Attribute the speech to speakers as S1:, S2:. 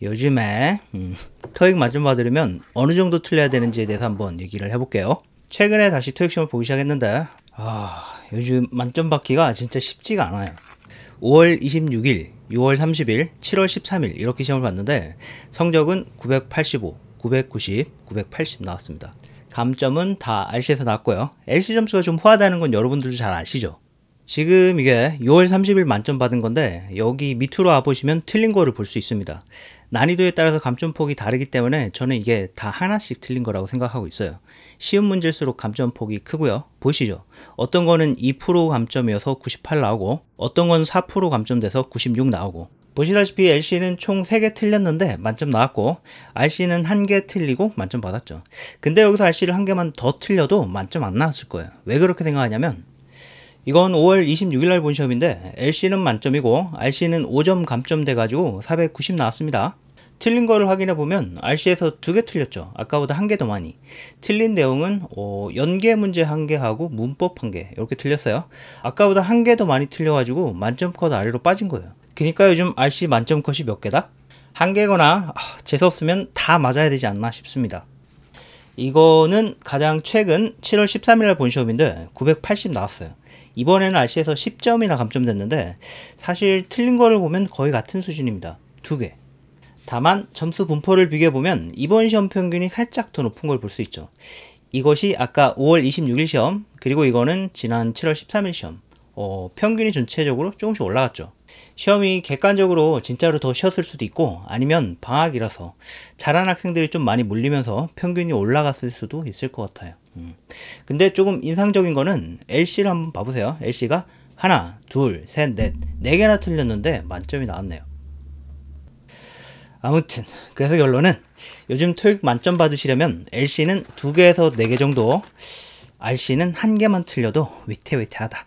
S1: 요즘에 음, 토익 만점 받으려면 어느 정도 틀려야 되는지에 대해서 한번 얘기를 해볼게요. 최근에 다시 토익 시험을 보기 시작했는데 아 요즘 만점 받기가 진짜 쉽지가 않아요. 5월 26일, 6월 30일, 7월 13일 이렇게 시험을 봤는데 성적은 985, 990, 980 나왔습니다. 감점은 다 RC에서 나왔고요. LC 점수가 좀 후하다는 건 여러분들도 잘 아시죠? 지금 이게 6월 30일 만점 받은 건데 여기 밑으로 와보시면 틀린 거를 볼 수 있습니다. 난이도에 따라서 감점폭이 다르기 때문에 저는 이게 다 하나씩 틀린 거라고 생각하고 있어요. 쉬운 문제일수록 감점폭이 크고요. 보시죠. 어떤 거는 2% 감점이어서 98 나오고 어떤 건 4% 감점돼서 96 나오고 보시다시피 LC는 총 3개 틀렸는데 만점 나왔고 RC는 1개 틀리고 만점 받았죠. 근데 여기서 RC를 1 개만 더 틀려도 만점 안 나왔을 거예요. 왜 그렇게 생각하냐면 이건 5월 26일 날 본 시험인데 LC는 만점이고 RC는 5점 감점돼 가지고 490 나왔습니다. 틀린 거를 확인해 보면 RC에서 두 개 틀렸죠. 아까보다 한 개 더 많이. 틀린 내용은 어, 연계 문제 한 개하고 문법 한 개 이렇게 틀렸어요. 아까보다 한 개 더 많이 틀려가지고 만점 컷 아래로 빠진 거예요. 그러니까 요즘 RC 만점 컷이 몇 개다? 한 개거나 아, 재수 없으면 다 맞아야 되지 않나 싶습니다. 이거는 가장 최근 7월 13일 본 시험인데 980 나왔어요. 이번에는 RC에서 10점이나 감점됐는데 사실 틀린 거를 보면 거의 같은 수준입니다. 두 개. 다만 점수 분포를 비교해보면 이번 시험 평균이 살짝 더 높은 걸 볼 수 있죠. 이것이 아까 5월 26일 시험 그리고 이거는 지난 7월 13일 시험 어, 평균이 전체적으로 조금씩 올라갔죠. 시험이 객관적으로 진짜로 더 쉬었을 수도 있고 아니면 방학이라서 잘한 학생들이 좀 많이 몰리면서 평균이 올라갔을 수도 있을 것 같아요. 음. 근데 조금 인상적인 거는 LC를 한번 봐보세요. LC가 하나, 둘, 셋, 넷, 네 개나 틀렸는데 만점이 나왔네요. 아무튼 그래서 결론은 요즘 토익 만점 받으시려면 LC는 두개에서네 개 정도 RC는 한개만 틀려도 위태위태하다.